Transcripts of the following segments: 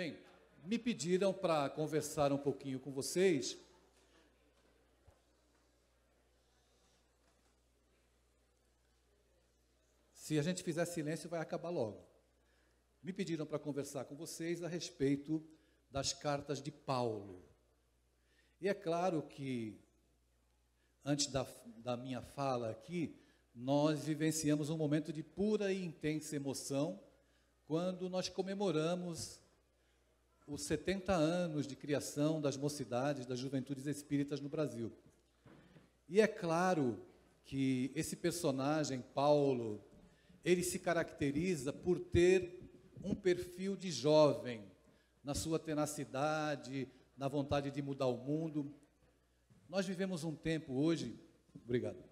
Bem, me pediram para conversar um pouquinho com vocês. Se a gente fizer silêncio, vai acabar logo. Me pediram para conversar com vocês a respeito das cartas de Paulo. E é claro que, antes da, da minha fala aqui, nós vivenciamos um momento de pura e intensa emoção quando nós comemoramos os 70 anos de criação das mocidades, das juventudes espíritas no Brasil. E é claro que esse personagem, Paulo, ele se caracteriza por ter um perfil de jovem, na sua tenacidade, na vontade de mudar o mundo. Nós vivemos um tempo hoje. Obrigado. Né?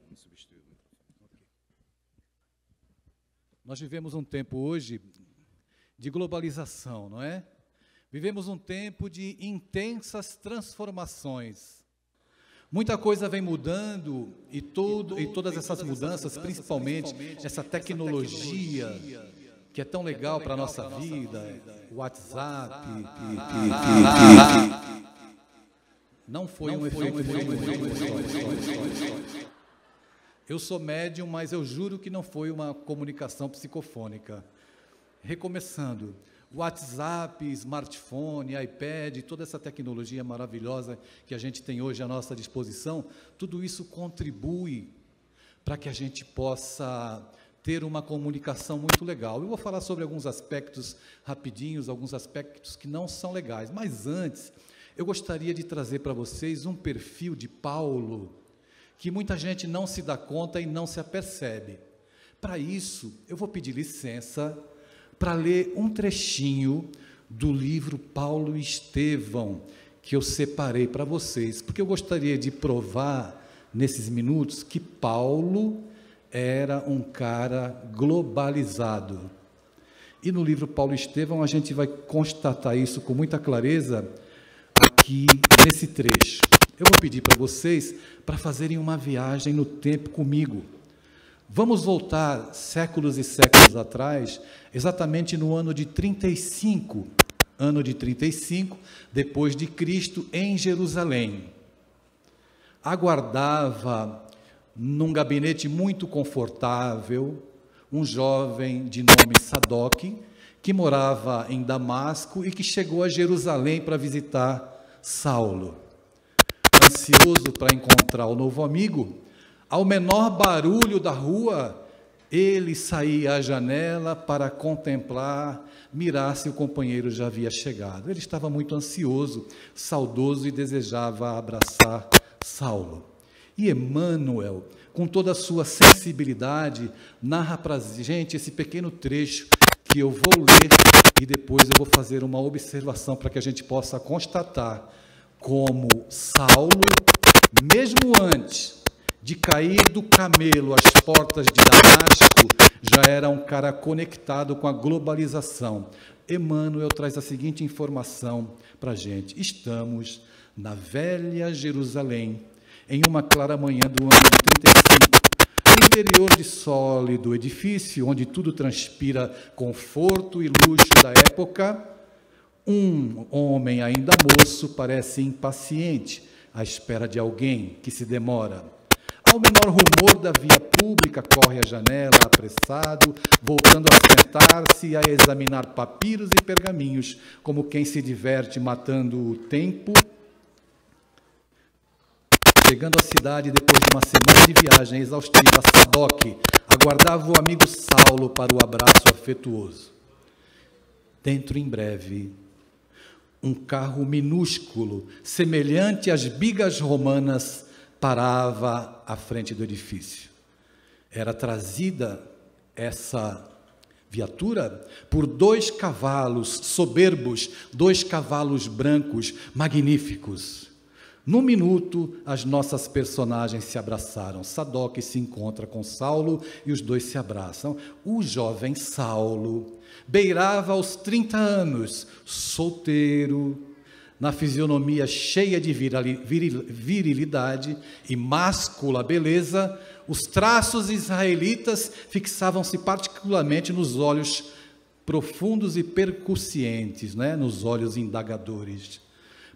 Nós vivemos um tempo hoje de globalização, não é? Vivemos um tempo de intensas transformações. Muita coisa vem mudando e, todo, e, todas essas mudanças, principalmente, essa tecnologia, que é tão é legal, para a nossa, vida, o WhatsApp. Não foi um efeito. Eu sou médium, mas eu juro que não foi uma comunicação psicofônica. Recomeçando. WhatsApp, smartphone, iPad, toda essa tecnologia maravilhosa que a gente tem hoje à nossa disposição, tudo isso contribui para que a gente possa ter uma comunicação muito legal. Eu vou falar sobre alguns aspectos rapidinhos, alguns aspectos que não são legais, mas antes eu gostaria de trazer para vocês um perfil de Paulo que muita gente não se dá conta e não se apercebe. Para isso, eu vou pedir licença para ler um trechinho do livro Paulo e Estevão, que eu separei para vocês, porque eu gostaria de provar nesses minutos que Paulo era um cara globalizado. E no livro Paulo e Estevão a gente vai constatar isso com muita clareza aqui nesse trecho. Eu vou pedir para vocês para fazerem uma viagem no tempo comigo. Vamos voltar séculos e séculos atrás, exatamente no ano de 35, ano de 35 depois de Cristo em Jerusalém. Aguardava num gabinete muito confortável um jovem de nome Sadoc, que morava em Damasco e que chegou a Jerusalém para visitar Saulo. Ansioso para encontrar o novo amigo, ao menor barulho da rua, ele saía à janela para contemplar, mirar se o companheiro já havia chegado. Ele estava muito ansioso, saudoso e desejava abraçar Saulo. E Emmanuel, com toda a sua sensibilidade, narra para a gente esse pequeno trecho que eu vou ler e depois eu vou fazer uma observação para que a gente possa constatar como Saulo, mesmo antes de cair do camelo às portas de Damasco, já era um cara conectado com a globalização. Emmanuel traz a seguinte informação para a gente: estamos na velha Jerusalém, em uma clara manhã do ano 35. interior de sólido edifício, onde tudo transpira conforto e luxo da época, um homem ainda moço parece impaciente à espera de alguém que se demora ao menor rumor da via pública, corre a janela apressado, voltando a sentar-se e a examinar papiros e pergaminhos, como quem se diverte matando o tempo. Chegando à cidade depois de uma semana de viagem exaustiva, Sadoque aguardava o amigo Saulo para o abraço afetuoso. Dentro em breve, um carro minúsculo, semelhante às bigas romanas, parava à frente do edifício. Era trazida essa viatura por dois cavalos soberbos, dois cavalos brancos magníficos. No minuto, as nossas personagens se abraçaram. Sadoc se encontra com Saulo e os dois se abraçam. O jovem Saulo beirava os 30 anos, solteiro, na fisionomia cheia de virilidade e máscula beleza, os traços israelitas fixavam-se particularmente nos olhos profundos e percussientes, né? nos olhos indagadores,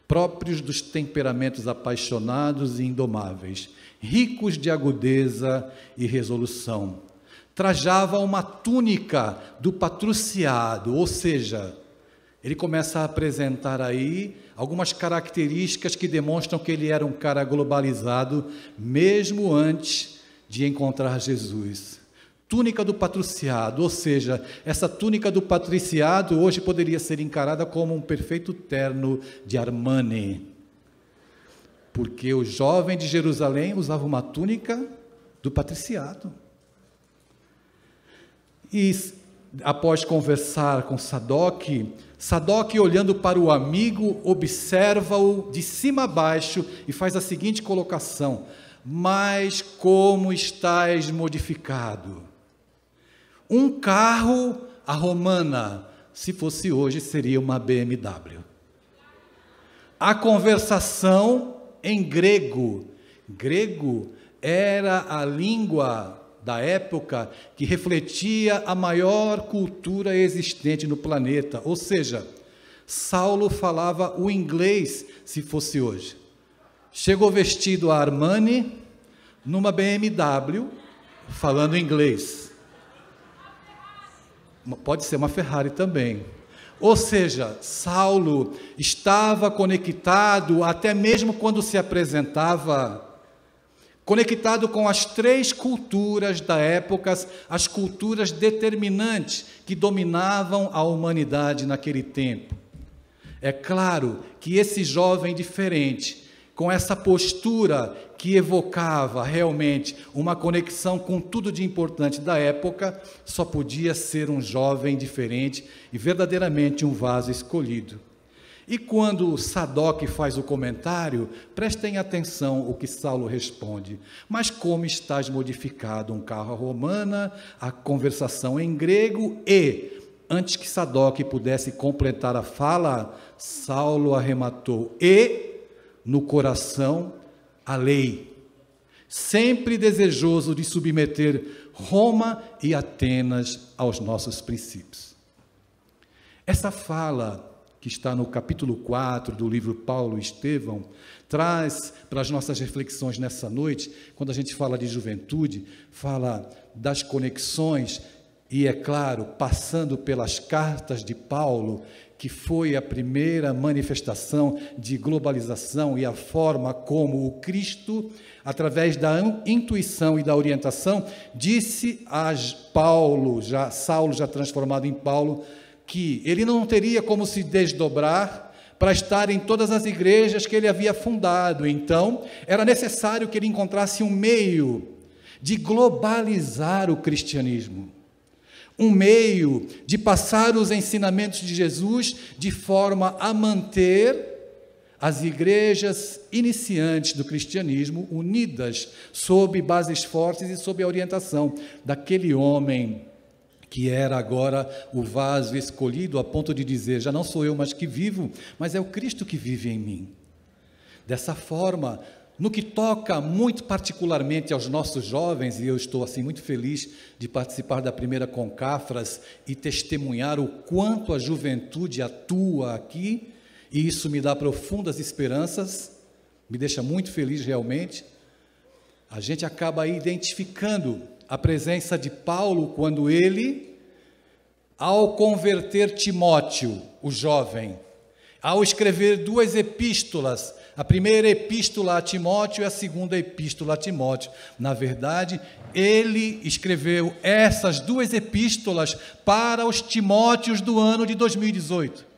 próprios dos temperamentos apaixonados e indomáveis, ricos de agudeza e resolução. Trajava uma túnica do patrociado, ou seja, ele começa a apresentar aí algumas características que demonstram que ele era um cara globalizado, mesmo antes de encontrar Jesus. Túnica do patriciado, ou seja, essa túnica do patriciado hoje poderia ser encarada como um perfeito terno de Armani, porque o jovem de Jerusalém usava uma túnica do patriciado. E após conversar com Sadoc, Sadoc, olhando para o amigo, observa-o de cima a baixo e faz a seguinte colocação: Mas como estás modificado? Um carro, a romana, se fosse hoje, seria uma BMW. A conversação em grego. Grego era a língua da época que refletia a maior cultura existente no planeta, ou seja, Saulo falava o inglês se fosse hoje. Chegou vestido a Armani numa BMW falando inglês. Pode ser uma Ferrari também. Ou seja, Saulo estava conectado até mesmo quando se apresentava conectado com as três culturas da época, as culturas determinantes que dominavam a humanidade naquele tempo. É claro que esse jovem diferente, com essa postura que evocava realmente uma conexão com tudo de importante da época, só podia ser um jovem diferente e verdadeiramente um vaso escolhido. E quando Sadoc faz o comentário, prestem atenção o que Saulo responde. Mas como estás modificado? Um carro romana, a conversação em grego e antes que Sadoc pudesse completar a fala, Saulo arrematou e no coração a lei. Sempre desejoso de submeter Roma e Atenas aos nossos princípios. Essa fala que está no capítulo 4 do livro Paulo e Estevão, traz para as nossas reflexões nessa noite, quando a gente fala de juventude, fala das conexões e, é claro, passando pelas cartas de Paulo, que foi a primeira manifestação de globalização e a forma como o Cristo, através da intuição e da orientação, disse a Paulo, já Saulo já transformado em Paulo, que ele não teria como se desdobrar para estar em todas as igrejas que ele havia fundado. Então, era necessário que ele encontrasse um meio de globalizar o cristianismo, um meio de passar os ensinamentos de Jesus de forma a manter as igrejas iniciantes do cristianismo unidas sob bases fortes e sob a orientação daquele homem que era agora o vaso escolhido, a ponto de dizer: já não sou eu mais que vivo, mas é o Cristo que vive em mim. Dessa forma, no que toca muito particularmente aos nossos jovens, e eu estou assim muito feliz de participar da primeira Concafras e testemunhar o quanto a juventude atua aqui, e isso me dá profundas esperanças, me deixa muito feliz realmente. A gente acaba identificando a presença de Paulo quando ele, ao converter Timóteo, o jovem, ao escrever duas epístolas, a primeira epístola a Timóteo e a segunda epístola a Timóteo. Na verdade, ele escreveu essas duas epístolas para os Timóteos do ano de 2018.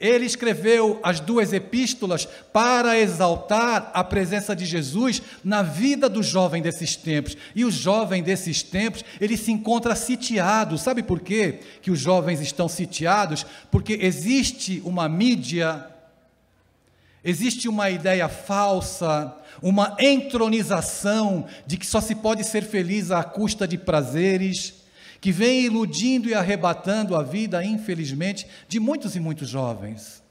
Ele escreveu as duas epístolas para exaltar a presença de Jesus na vida do jovem desses tempos. E o jovem desses tempos, ele se encontra sitiado. Sabe por quê que os jovens estão sitiados? Porque existe uma mídia, existe uma ideia falsa, uma entronização de que só se pode ser feliz à custa de prazeres que vem iludindo e arrebatando a vida, infelizmente, de muitos e muitos jovens.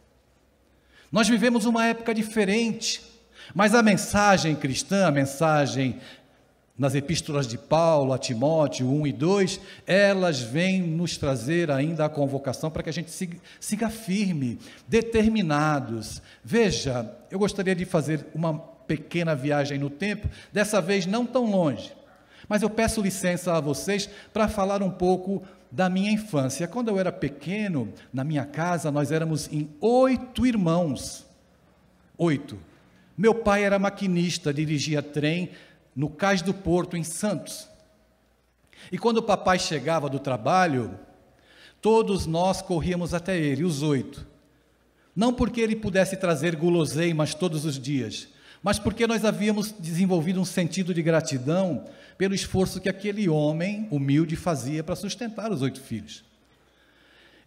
Nós vivemos uma época diferente, mas a mensagem cristã, a mensagem nas epístolas de Paulo a Timóteo 1 e 2, elas vêm nos trazer ainda a convocação para que a gente siga, siga firme, determinados. Veja, eu gostaria de fazer uma pequena viagem no tempo, dessa vez não tão longe. Mas eu peço licença a vocês para falar um pouco da minha infância. Quando eu era pequeno, na minha casa, nós éramos em oito irmãos. Oito. Meu pai era maquinista, dirigia trem no Cais do Porto, em Santos. E quando o papai chegava do trabalho, todos nós corríamos até ele, os oito. Não porque ele pudesse trazer guloseimas todos os dias, mas porque nós havíamos desenvolvido um sentido de gratidão pelo esforço que aquele homem humilde fazia para sustentar os oito filhos.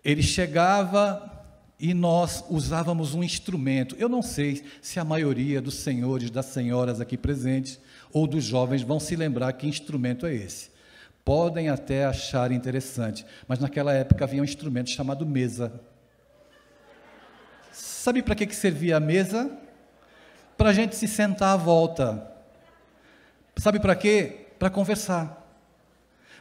Ele chegava e nós usávamos um instrumento. Eu não sei se a maioria dos senhores, das senhoras aqui presentes ou dos jovens vão se lembrar que instrumento é esse. Podem até achar interessante, mas naquela época havia um instrumento chamado mesa. Sabe para que, que servia a mesa? para a gente se sentar à volta. Sabe para quê? Para conversar.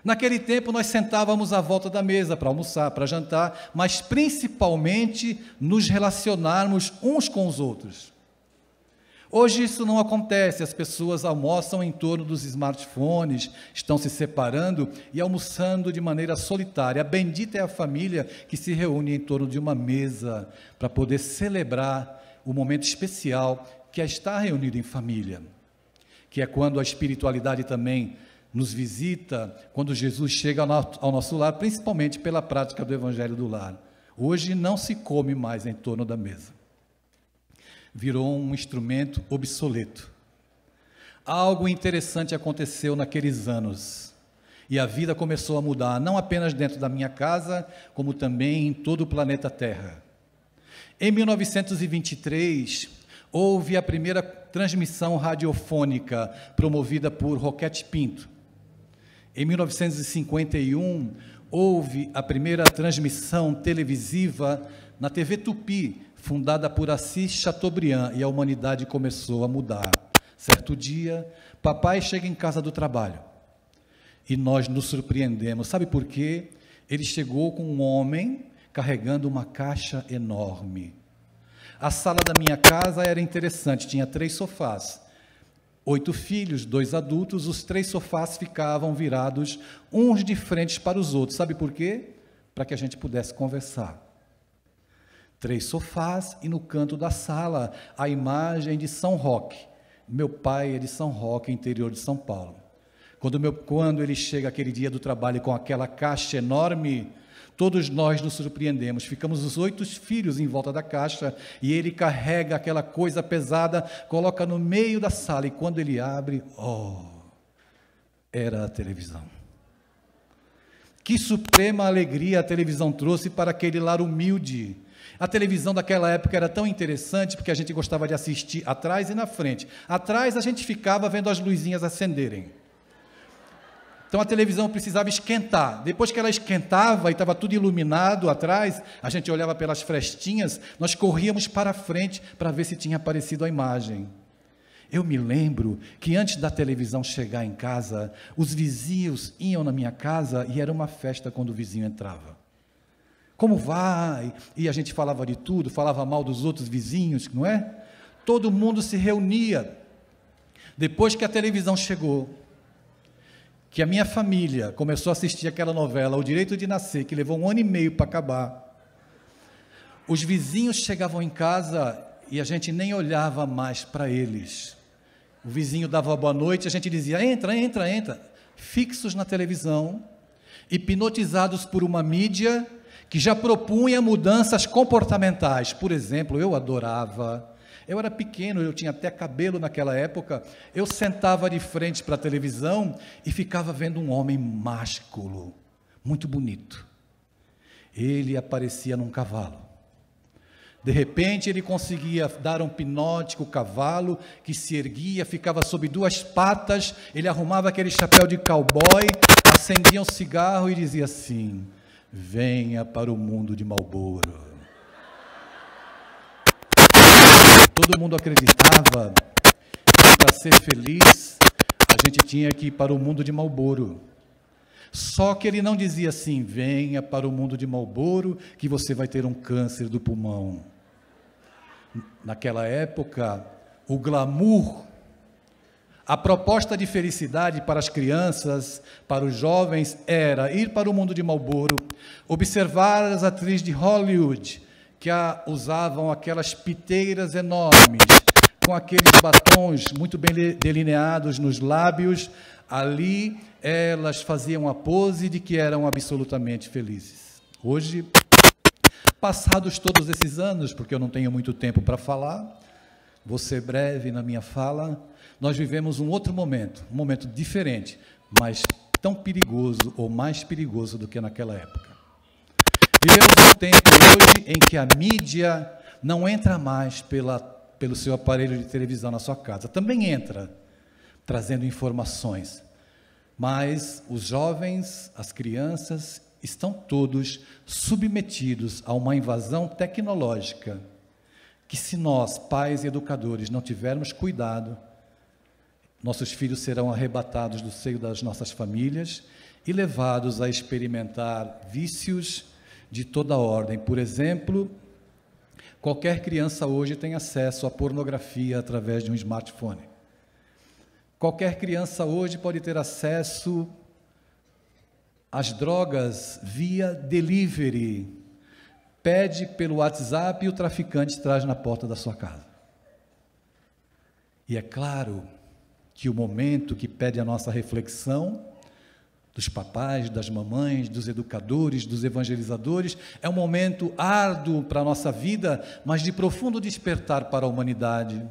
Naquele tempo nós sentávamos à volta da mesa para almoçar, para jantar, mas principalmente nos relacionarmos uns com os outros. Hoje isso não acontece, as pessoas almoçam em torno dos smartphones, estão se separando e almoçando de maneira solitária. A bendita é a família que se reúne em torno de uma mesa para poder celebrar o momento especial que é estar reunido em família, que é quando a espiritualidade também nos visita, quando Jesus chega ao nosso lar, principalmente pela prática do Evangelho do Lar. Hoje não se come mais em torno da mesa. Virou um instrumento obsoleto. Algo interessante aconteceu naqueles anos. E a vida começou a mudar, não apenas dentro da minha casa, como também em todo o planeta Terra. Em 1923, houve a primeira transmissão radiofônica promovida por Roquete Pinto. Em 1951, houve a primeira transmissão televisiva na TV Tupi, fundada por Assis Chateaubriand, e a humanidade começou a mudar. Certo dia, papai chega em casa do trabalho e nós nos surpreendemos. Sabe por quê? Ele chegou com um homem carregando uma caixa enorme. A sala da minha casa era interessante, tinha três sofás. Oito filhos, dois adultos, os três sofás ficavam virados uns de frente para os outros. Sabe por quê? Para que a gente pudesse conversar. Três sofás e no canto da sala a imagem de São Roque. Meu pai é de São Roque, interior de São Paulo. Quando, meu, quando ele chega aquele dia do trabalho com aquela caixa enorme, Todos nós nos surpreendemos. Ficamos os oito filhos em volta da caixa e ele carrega aquela coisa pesada, coloca no meio da sala e quando ele abre, oh, era a televisão. Que suprema alegria a televisão trouxe para aquele lar humilde. A televisão daquela época era tão interessante porque a gente gostava de assistir atrás e na frente. Atrás a gente ficava vendo as luzinhas acenderem. Então a televisão precisava esquentar. Depois que ela esquentava e estava tudo iluminado atrás, a gente olhava pelas frestinhas, nós corríamos para frente para ver se tinha aparecido a imagem. Eu me lembro que antes da televisão chegar em casa, os vizinhos iam na minha casa e era uma festa quando o vizinho entrava. Como vai? E a gente falava de tudo, falava mal dos outros vizinhos, não é? Todo mundo se reunia. Depois que a televisão chegou, que a minha família começou a assistir aquela novela O Direito de Nascer, que levou um ano e meio para acabar, os vizinhos chegavam em casa e a gente nem olhava mais para eles. O vizinho dava boa noite, a gente dizia: entra, entra, entra. Fixos na televisão, hipnotizados por uma mídia que já propunha mudanças comportamentais. Por exemplo, eu adorava eu era pequeno, eu tinha até cabelo naquela época. Eu sentava de frente para a televisão e ficava vendo um homem másculo, muito bonito. Ele aparecia num cavalo. De repente ele conseguia dar um pinote com o cavalo, que se erguia, ficava sob duas patas, ele arrumava aquele chapéu de cowboy, acendia um cigarro e dizia assim: Venha para o mundo de Malboro. Todo mundo acreditava que para ser feliz a gente tinha que ir para o mundo de Malboro. Só que ele não dizia assim: venha para o mundo de Malboro que você vai ter um câncer do pulmão. Naquela época, o glamour, a proposta de felicidade para as crianças, para os jovens, era ir para o mundo de Malboro, observar as atrizes de Hollywood, que a, usavam aquelas piteiras enormes, com aqueles batons muito bem delineados nos lábios, ali elas faziam a pose de que eram absolutamente felizes. Hoje, passados todos esses anos, porque eu não tenho muito tempo para falar, vou ser breve na minha fala, nós vivemos um outro momento, um momento diferente, mas tão perigoso ou mais perigoso do que naquela época. Vivemos um é tempo hoje em que a mídia não entra mais pela, pelo seu aparelho de televisão na sua casa. Também entra, trazendo informações. Mas os jovens, as crianças, estão todos submetidos a uma invasão tecnológica que, se nós, pais e educadores, não tivermos cuidado, nossos filhos serão arrebatados do seio das nossas famílias e levados a experimentar vícios de toda ordem. Por exemplo, qualquer criança hoje tem acesso à pornografia através de um smartphone. Qualquer criança hoje pode ter acesso às drogas via delivery. Pede pelo WhatsApp e o traficante traz na porta da sua casa. E é claro que o momento que pede a nossa reflexão dos papais, das mamães, dos educadores, dos evangelizadores. É um momento árduo para a nossa vida, mas de profundo despertar para a humanidade.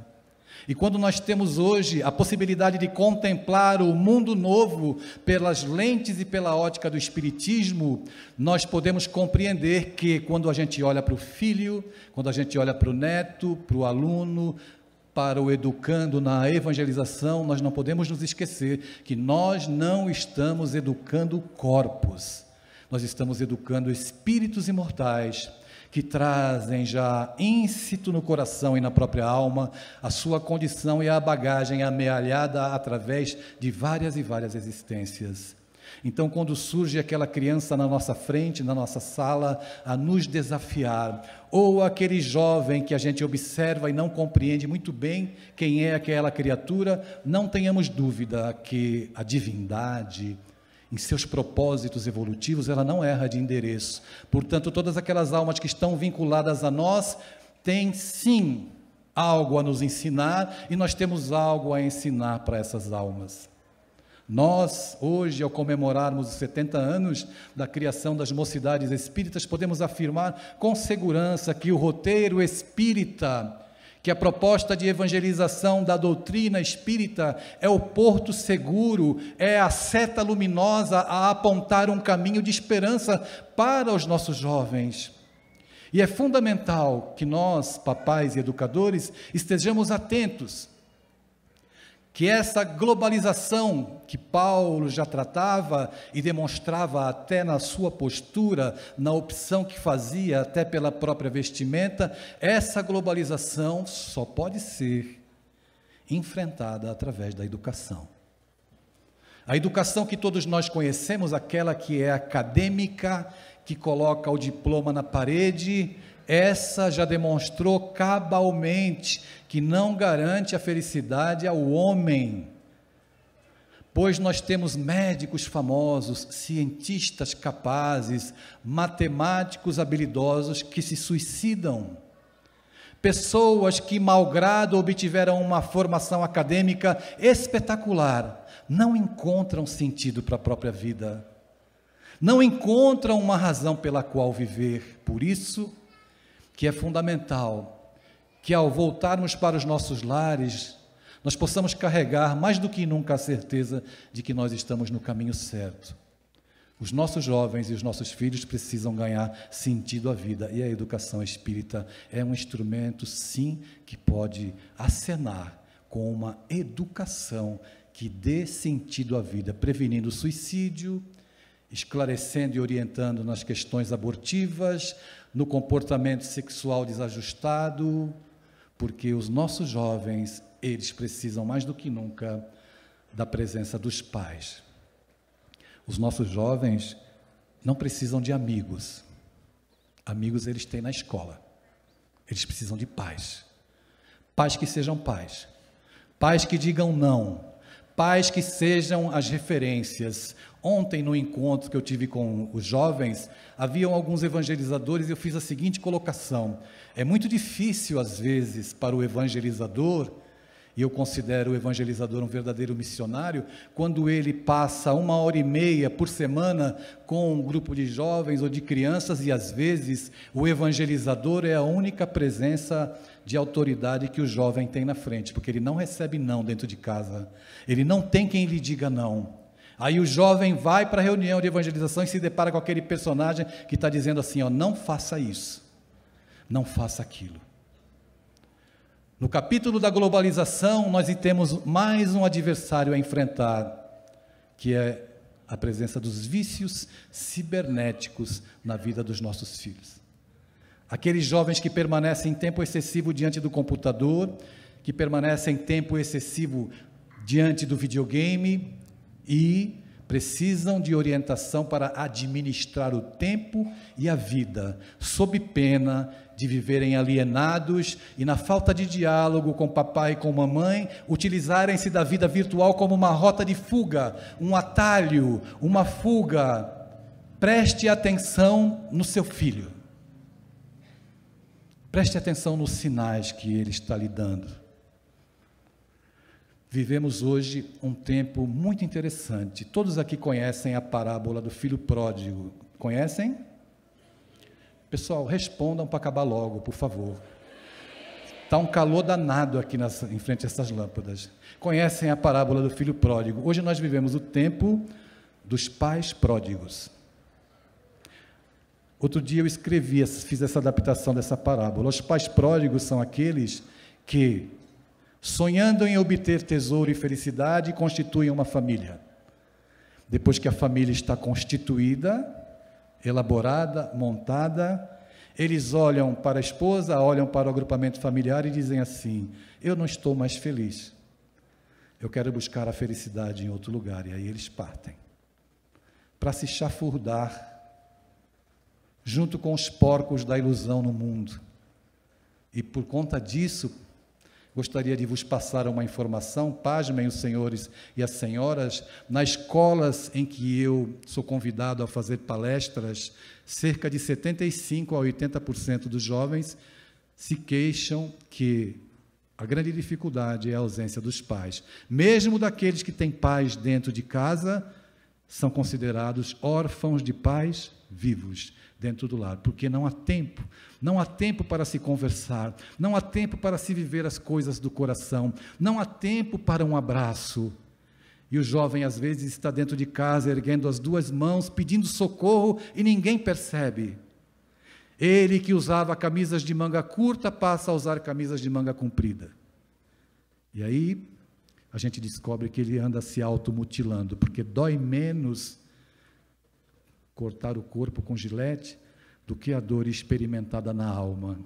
E quando nós temos hoje a possibilidade de contemplar o mundo novo pelas lentes e pela ótica do Espiritismo, nós podemos compreender que quando a gente olha para o filho, quando a gente olha para o neto, para o aluno, para o educando na evangelização, nós não podemos nos esquecer que nós não estamos educando corpos, nós estamos educando espíritos imortais que trazem já íncito no coração e na própria alma a sua condição e a bagagem amealhada através de várias e várias existências. Então, quando surge aquela criança na nossa frente, na nossa sala, a nos desafiar, ou aquele jovem que a gente observa e não compreende muito bem quem é aquela criatura, não tenhamos dúvida que a divindade, em seus propósitos evolutivos, ela não erra de endereço. Portanto, todas aquelas almas que estão vinculadas a nós têm sim algo a nos ensinar e nós temos algo a ensinar para essas almas. Nós, hoje, ao comemorarmos os 70 anos da criação das mocidades espíritas, podemos afirmar com segurança que o roteiro espírita, que a proposta de evangelização da doutrina espírita é o porto seguro, é a seta luminosa a apontar um caminho de esperança para os nossos jovens. E é fundamental que nós, papais e educadores, estejamos atentos que é essa globalização que Paulo já tratava e demonstrava até na sua postura, na opção que fazia até pela própria vestimenta, essa globalização só pode ser enfrentada através da educação. A educação que todos nós conhecemos, aquela que é acadêmica, que coloca o diploma na parede, essa já demonstrou cabalmente que não garante a felicidade ao homem. Pois nós temos médicos famosos, cientistas capazes, matemáticos habilidosos que se suicidam. Pessoas que, malgrado obtiveram uma formação acadêmica espetacular, não encontram sentido para a própria vida. Não encontram uma razão pela qual viver. Por isso, que é fundamental que ao voltarmos para os nossos lares, nós possamos carregar mais do que nunca a certeza de que nós estamos no caminho certo. Os nossos jovens e os nossos filhos precisam ganhar sentido à vida e a educação espírita é um instrumento, sim, que pode acenar com uma educação que dê sentido à vida, prevenindo suicídio, esclarecendo e orientando nas questões abortivas, no comportamento sexual desajustado, porque os nossos jovens, eles precisam mais do que nunca da presença dos pais. Os nossos jovens não precisam de amigos. Amigos eles têm na escola. Eles precisam de pais. Pais que sejam pais. Pais que digam não. Pais que sejam as referências. Ontem, no encontro que eu tive com os jovens, haviam alguns evangelizadores e eu fiz a seguinte colocação: é muito difícil, às vezes, para o evangelizador, e eu considero o evangelizador um verdadeiro missionário, quando ele passa uma hora e meia por semana com um grupo de jovens ou de crianças, e às vezes o evangelizador é a única presença de autoridade que o jovem tem na frente, porque ele não recebe não dentro de casa, ele não tem quem lhe diga não. Aí o jovem vai para a reunião de evangelização e se depara com aquele personagem que está dizendo assim: ó, não faça isso, não faça aquilo. No capítulo da globalização, nós temos mais um adversário a enfrentar, que é a presença dos vícios cibernéticos na vida dos nossos filhos. Aqueles jovens que permanecem tempo excessivo diante do computador, que permanecem tempo excessivo diante do videogame, e precisam de orientação para administrar o tempo e a vida, sob pena de viverem alienados e, na falta de diálogo com papai e com mamãe, utilizarem-se da vida virtual como uma rota de fuga, um atalho, uma fuga. Preste atenção no seu filho. Preste atenção nos sinais que ele está lhe dando. Vivemos hoje um tempo muito interessante. Todos aqui conhecem a parábola do filho pródigo. Conhecem? Pessoal, respondam para acabar logo, por favor. Está um calor danado aqui nas, em frente a essas lâmpadas. Conhecem a parábola do filho pródigo? Hoje nós vivemos o tempo dos pais pródigos. Outro dia eu escrevi, fiz essa adaptação dessa parábola. Os pais pródigos são aqueles que sonhando em obter tesouro e felicidade, constituem uma família. Depois que a família está constituída, elaborada, montada, eles olham para a esposa, olham para o agrupamento familiar e dizem assim: Eu não estou mais feliz. Eu quero buscar a felicidade em outro lugar. E aí eles partem para se chafurdar junto com os porcos da ilusão no mundo. E por conta disso, gostaria de vos passar uma informação, pasmem os senhores e as senhoras, nas escolas em que eu sou convidado a fazer palestras, cerca de 75 a 80% dos jovens se queixam que a grande dificuldade é a ausência dos pais. Mesmo daqueles que têm pais dentro de casa, são considerados órfãos de pais vivos dentro do lar, porque não há tempo, não há tempo para se conversar, não há tempo para se viver as coisas do coração, não há tempo para um abraço. E o jovem às vezes está dentro de casa erguendo as duas mãos, pedindo socorro e ninguém percebe. Ele que usava camisas de manga curta passa a usar camisas de manga comprida. E aí a gente descobre que ele anda se automutilando, porque dói menos cortar o corpo com gilete do que a dor experimentada na alma.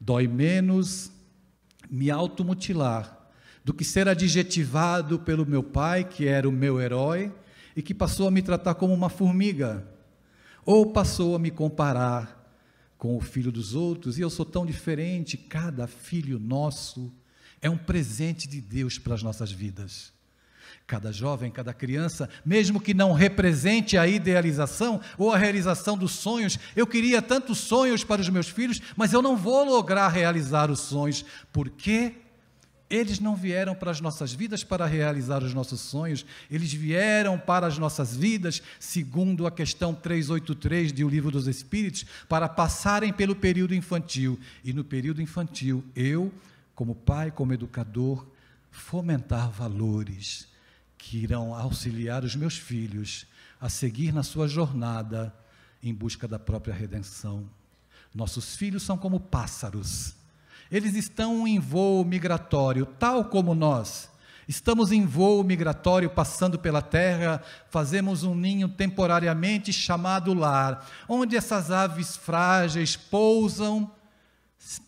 Dói menos me automutilar do que ser adjetivado pelo meu pai, que era o meu herói e que passou a me tratar como uma formiga, ou passou a me comparar com o filho dos outros, e eu sou tão diferente, cada filho nosso é um presente de Deus para as nossas vidas. Cada jovem, cada criança, mesmo que não represente a idealização ou a realização dos sonhos, eu queria tantos sonhos para os meus filhos, mas eu não vou lograr realizar os sonhos, porque eles não vieram para as nossas vidas para realizar os nossos sonhos, eles vieram para as nossas vidas, segundo a questão 383 de O Livro dos Espíritos, para passarem pelo período infantil. E no período infantil, eu, como pai, como educador, fomentar valores, que irão auxiliar os meus filhos a seguir na sua jornada em busca da própria redenção. Nossos filhos são como pássaros. Eles estão em voo migratório, tal como nós. Estamos em voo migratório, passando pela terra, fazemos um ninho temporariamente chamado lar, onde essas aves frágeis pousam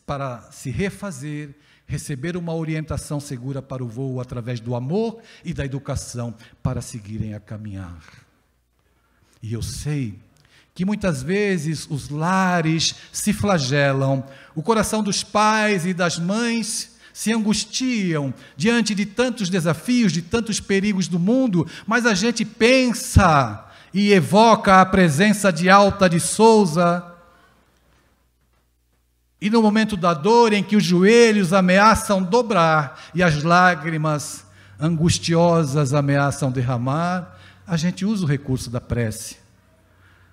para se refazer receber uma orientação segura para o voo através do amor e da educação para seguirem a caminhar. E eu sei que muitas vezes os lares se flagelam, o coração dos pais e das mães se angustiam diante de tantos desafios, de tantos perigos do mundo, mas a gente pensa e evoca a presença de Alta de Souza e no momento da dor em que os joelhos ameaçam dobrar e as lágrimas angustiosas ameaçam derramar, a gente usa o recurso da prece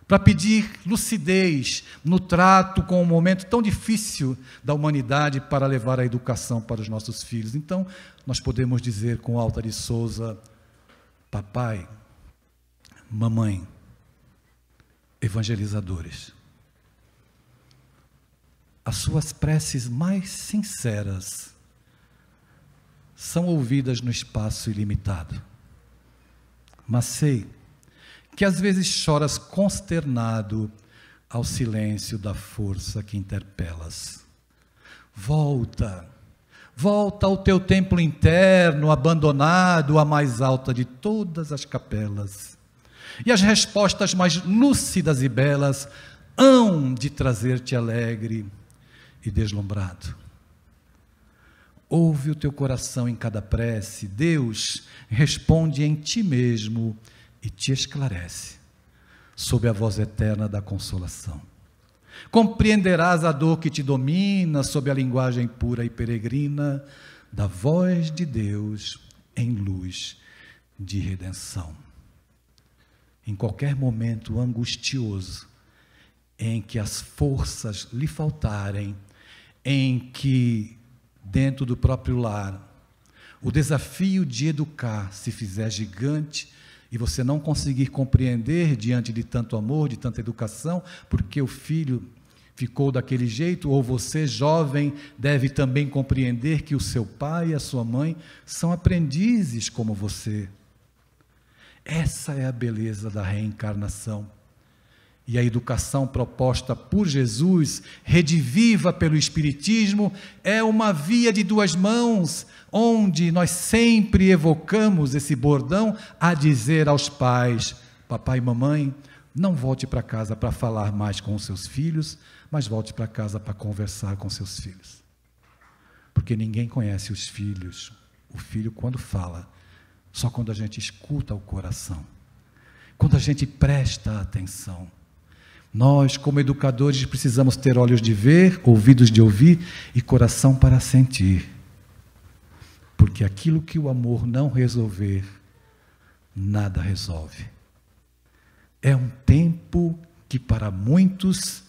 para pedir lucidez no trato com um momento tão difícil da humanidade para levar a educação para os nossos filhos. Então, nós podemos dizer com Alta de Souza: Papai, mamãe, evangelizadores as suas preces mais sinceras são ouvidas no espaço ilimitado. Mas sei que às vezes choras consternado ao silêncio da força que interpelas. Volta, volta ao teu templo interno, abandonado, a mais alta de todas as capelas. E as respostas mais lúcidas e belas hão de trazer-te alegre e deslumbrado. Ouve o teu coração em cada prece, Deus responde em ti mesmo e te esclarece, sob a voz eterna da consolação. Compreenderás a dor que te domina, sob a linguagem pura e peregrina da voz de Deus em luz de redenção. Em qualquer momento angustioso em que as forças lhe faltarem, em que, dentro do próprio lar, o desafio de educar se fizer gigante e você não conseguir compreender diante de tanto amor, de tanta educação, porque o filho ficou daquele jeito, ou você, jovem, deve também compreender que o seu pai e a sua mãe são aprendizes como você. Essa é a beleza da reencarnação. E a educação proposta por Jesus, rediviva pelo Espiritismo, é uma via de duas mãos, onde nós sempre evocamos esse bordão a dizer aos pais: papai e mamãe, não volte para casa para falar mais com seus filhos, mas volte para casa para conversar com seus filhos. Porque ninguém conhece os filhos. O filho, quando fala, só quando a gente escuta o coração, quando a gente presta atenção nós, como educadores, precisamos ter olhos de ver, ouvidos de ouvir e coração para sentir. Porque aquilo que o amor não resolver, nada resolve. É um tempo que para muitos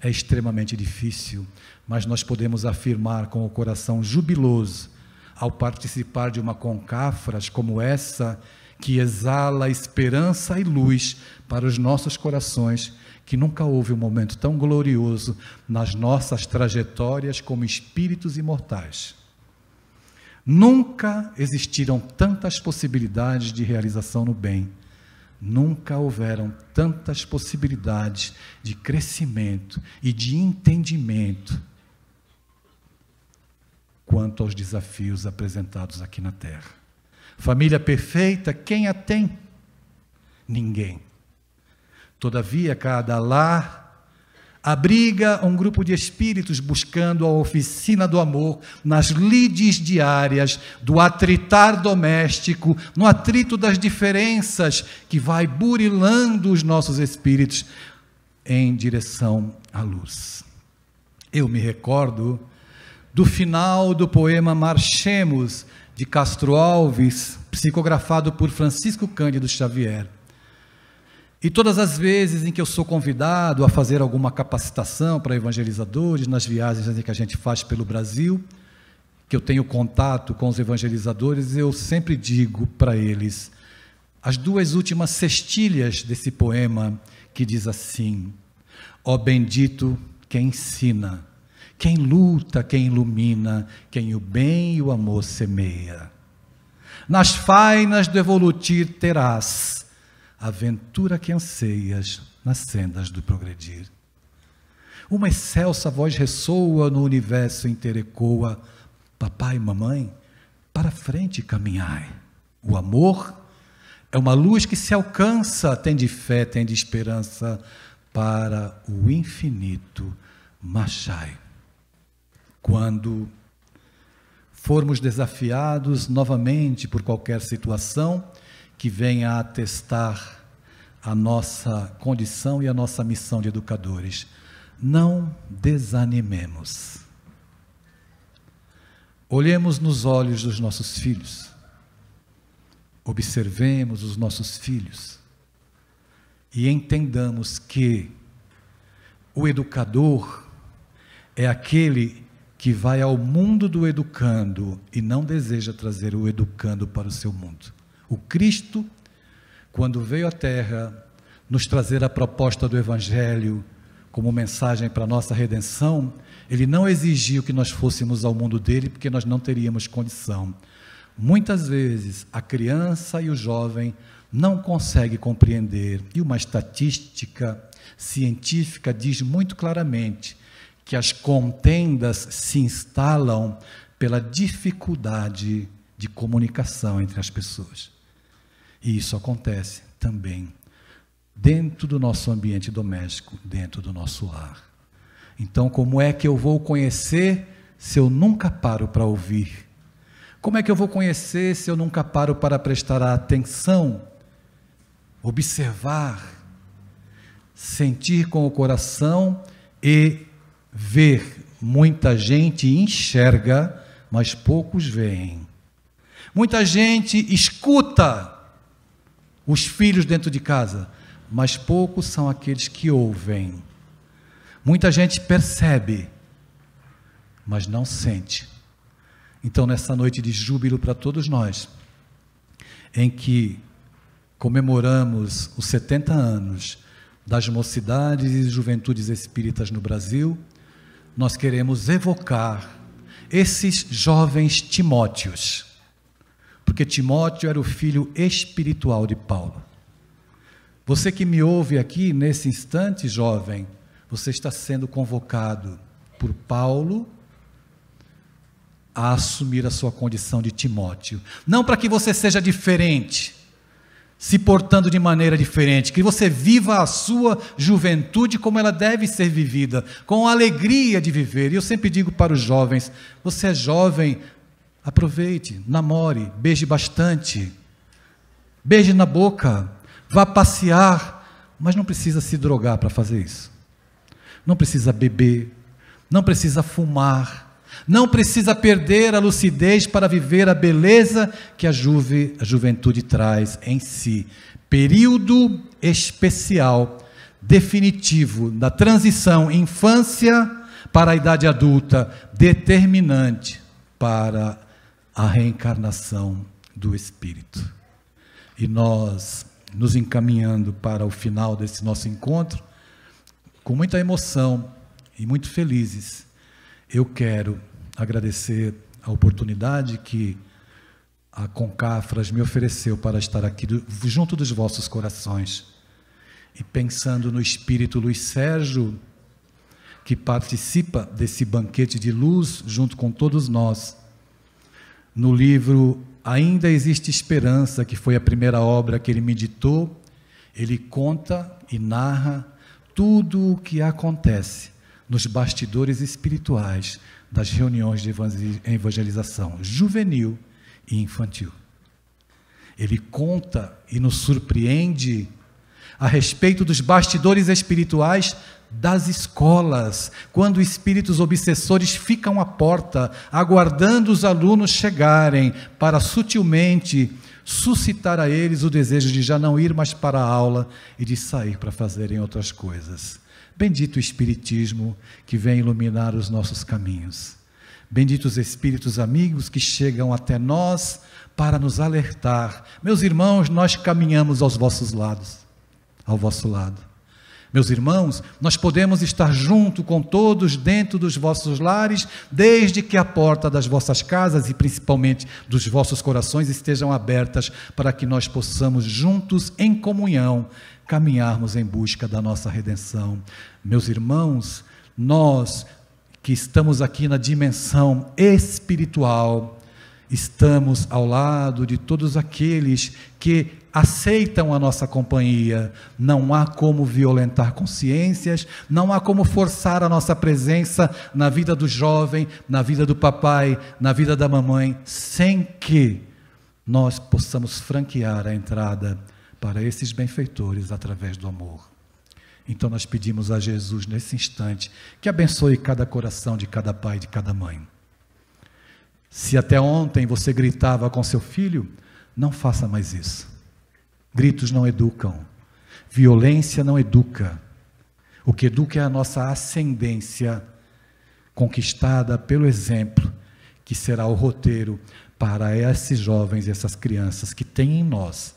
é extremamente difícil, mas nós podemos afirmar com o coração jubiloso, ao participar de uma concafras como essa, que exala esperança e luz para os nossos corações, que nunca houve um momento tão glorioso nas nossas trajetórias como espíritos imortais. Nunca existiram tantas possibilidades de realização no bem. Nunca houveram tantas possibilidades de crescimento e de entendimento quanto aos desafios apresentados aqui na Terra. Família perfeita, quem a tem? Ninguém. Todavia, cada lar abriga um grupo de espíritos buscando a oficina do amor nas lides diárias, do atritar doméstico, no atrito das diferenças que vai burilando os nossos espíritos em direção à luz. Eu me recordo do final do poema Marchemos, de Castro Alves, psicografado por Francisco Cândido Xavier. E todas as vezes em que eu sou convidado a fazer alguma capacitação para evangelizadores, nas viagens que a gente faz pelo Brasil, que eu tenho contato com os evangelizadores, eu sempre digo para eles as duas últimas cestilhas desse poema, que diz assim: Ó oh bendito quem ensina quem luta, quem ilumina, quem o bem e o amor semeia. Nas fainas do evolutir terás aventura que anseias nas sendas do progredir. Uma excelsa voz ressoa no universo interecoa. Papai e mamãe, para frente caminhai. O amor é uma luz que se alcança, tem de fé, tem de esperança para o infinito. Machai. Quando formos desafiados novamente por qualquer situação que venha a testar a nossa condição e a nossa missão de educadores, não desanimemos. Olhemos nos olhos dos nossos filhos, observemos os nossos filhos e entendamos que o educador é aquele que vai ao mundo do educando e não deseja trazer o educando para o seu mundo. O Cristo, quando veio à Terra nos trazer a proposta do Evangelho como mensagem para a nossa redenção, ele não exigiu que nós fôssemos ao mundo dele, porque nós não teríamos condição. Muitas vezes a criança e o jovem não conseguem compreender, e uma estatística científica diz muito claramente que as contendas se instalam pela dificuldade de comunicação entre as pessoas. E isso acontece também dentro do nosso ambiente doméstico, dentro do nosso lar. Então, como é que eu vou conhecer se eu nunca paro para ouvir? Como é que eu vou conhecer se eu nunca paro para prestar atenção, observar, sentir com o coração e ver. Muita gente enxerga, mas poucos veem. Muita gente escuta os filhos dentro de casa, mas poucos são aqueles que ouvem. Muita gente percebe, mas não sente. Então, nessa noite de júbilo para todos nós, em que comemoramos os 70 anos das mocidades e juventudes espíritas no Brasil, nós queremos evocar esses jovens Timóteos, porque Timóteo era o filho espiritual de Paulo. Você que me ouve aqui nesse instante, jovem, você está sendo convocado por Paulo a assumir a sua condição de Timóteo. Não para que você seja diferente, se portando de maneira diferente, que você viva a sua juventude como ela deve ser vivida, com a alegria de viver. E eu sempre digo para os jovens: você é jovem, aproveite, namore, beije bastante, beije na boca, vá passear, mas não precisa se drogar para fazer isso. Não precisa beber, não precisa fumar, não precisa perder a lucidez para viver a beleza que a, juve, a juventude traz em si. Período especial, definitivo, da transição infância para a idade adulta, determinante para a reencarnação do espírito. E nós nos encaminhando para o final desse nosso encontro, com muita emoção e muito felizes, eu quero agradecer a oportunidade que a Concafras me ofereceu para estar aqui junto dos vossos corações. E pensando no espírito Luiz Sérgio, que participa desse banquete de luz junto com todos nós, no livro Ainda Existe Esperança, que foi a primeira obra que ele meditou, ele conta e narra tudo o que acontece nos bastidores espirituais das reuniões de evangelização juvenil e infantil. Ele conta e nos surpreende a respeito dos bastidores espirituais das escolas, quando espíritos obsessores ficam à porta, aguardando os alunos chegarem para sutilmente suscitar a eles o desejo de já não ir mais para a aula e de sair para fazerem outras coisas. Bendito o Espiritismo que vem iluminar os nossos caminhos. Benditos espíritos amigos que chegam até nós para nos alertar. Meus irmãos, nós caminhamos aos vossos lados, ao vosso lado. Meus irmãos, nós podemos estar junto com todos dentro dos vossos lares, desde que a porta das vossas casas e principalmente dos vossos corações estejam abertas para que nós possamos juntos em comunhão caminharmos em busca da nossa redenção. Meus irmãos, nós que estamos aqui na dimensão espiritual, estamos ao lado de todos aqueles que aceitam a nossa companhia. Não há como violentar consciências, não há como forçar a nossa presença na vida do jovem, na vida do papai, na vida da mamãe, sem que nós possamos franquear a entrada para esses benfeitores através do amor. Então nós pedimos a Jesus nesse instante que abençoe cada coração de cada pai, de cada mãe se até ontem você gritava com seu filho, não faça mais isso. Gritos não educam. Violência não educa. O que educa é a nossa ascendência conquistada pelo exemplo, que será o roteiro para esses jovens e essas crianças que têm em nós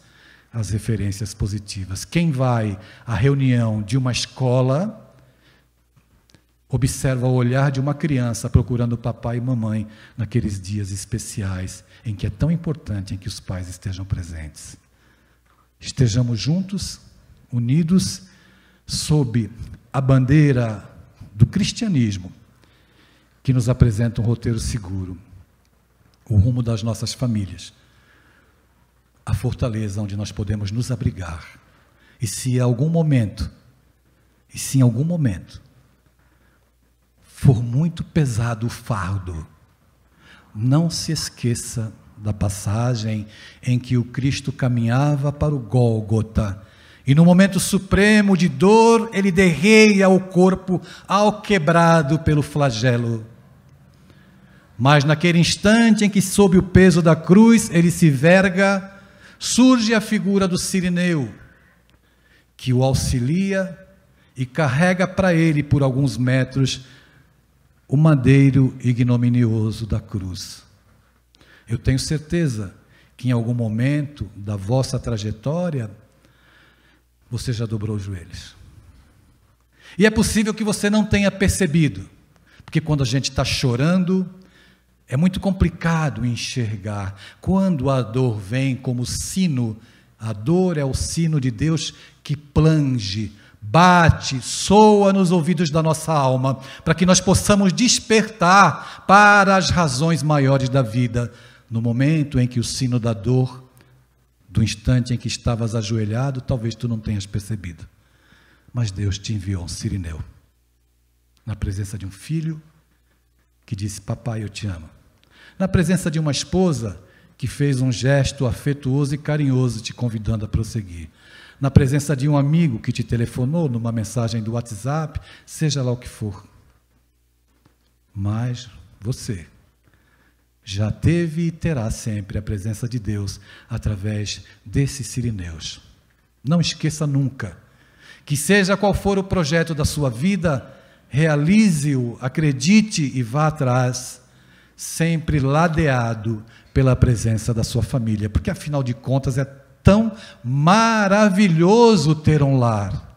as referências positivas. Quem vai à reunião de uma escola Observa o olhar de uma criança procurando papai e mamãe naqueles dias especiais em que é tão importante em que os pais estejam presentes. Estejamos juntos, unidos, sob a bandeira do cristianismo, que nos apresenta um roteiro seguro, o rumo das nossas famílias, a fortaleza onde nós podemos nos abrigar. E se em algum momento, e se em algum momento, for muito pesado o fardo, não se esqueça da passagem em que o Cristo caminhava para o Gólgota. E no momento supremo de dor, ele derreia o corpo alquebrado pelo flagelo. Mas naquele instante em que, sob o peso da cruz, ele se verga, surge a figura do sirineu, que o auxilia e carrega para ele por alguns metros o madeiro ignominioso da cruz. Eu tenho certeza que em algum momento da vossa trajetória você já dobrou os joelhos. E é possível que você não tenha percebido, porque quando a gente está chorando, é muito complicado enxergar. Quando a dor vem como sino, a dor é o sino de Deus que plange bate, soa nos ouvidos da nossa alma, para que nós possamos despertar para as razões maiores da vida. No momento em que o sino da dor, do instante em que estavas ajoelhado, talvez tu não tenhas percebido. Mas Deus te enviou um sirineu, na presença de um filho que disse: Papai, eu te amo. Na presença de uma esposa que fez um gesto afetuoso e carinhoso, te convidando a prosseguir na presença de um amigo que te telefonou, numa mensagem do WhatsApp, seja lá o que for. Mas você já teve e terá sempre a presença de Deus através desses sirineus. Não esqueça nunca que, seja qual for o projeto da sua vida, realize-o, acredite e vá atrás, sempre ladeado pela presença da sua família, porque afinal de contas é tão maravilhoso ter um lar.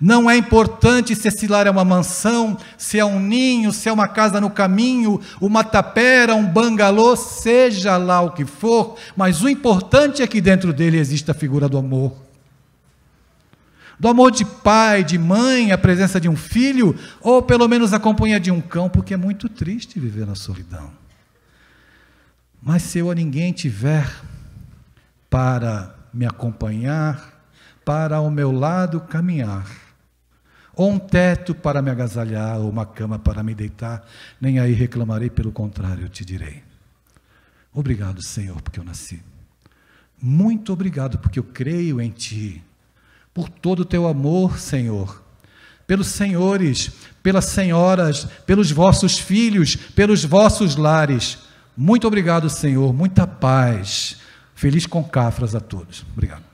Não é importante se esse lar é uma mansão, se é um ninho, se é uma casa no caminho, uma tapera, um bangalô, seja lá o que for, mas o importante é que dentro dele exista a figura do amor. Do amor de pai, de mãe, a presença de um filho, ou pelo menos a companhia de um cão, porque é muito triste viver na solidão. Mas se eu a ninguém tiver para me acompanhar, para ao meu lado caminhar. Ou um teto para me agasalhar, ou uma cama para me deitar, nem aí reclamarei, pelo contrário, eu te direi. Obrigado, Senhor, porque eu nasci. Muito obrigado, porque eu creio em Ti, por todo o Teu amor, Senhor, pelos senhores, pelas senhoras, pelos vossos filhos, pelos vossos lares. Muito obrigado, Senhor, muita paz Feliz com Cafras a todos. Obrigado.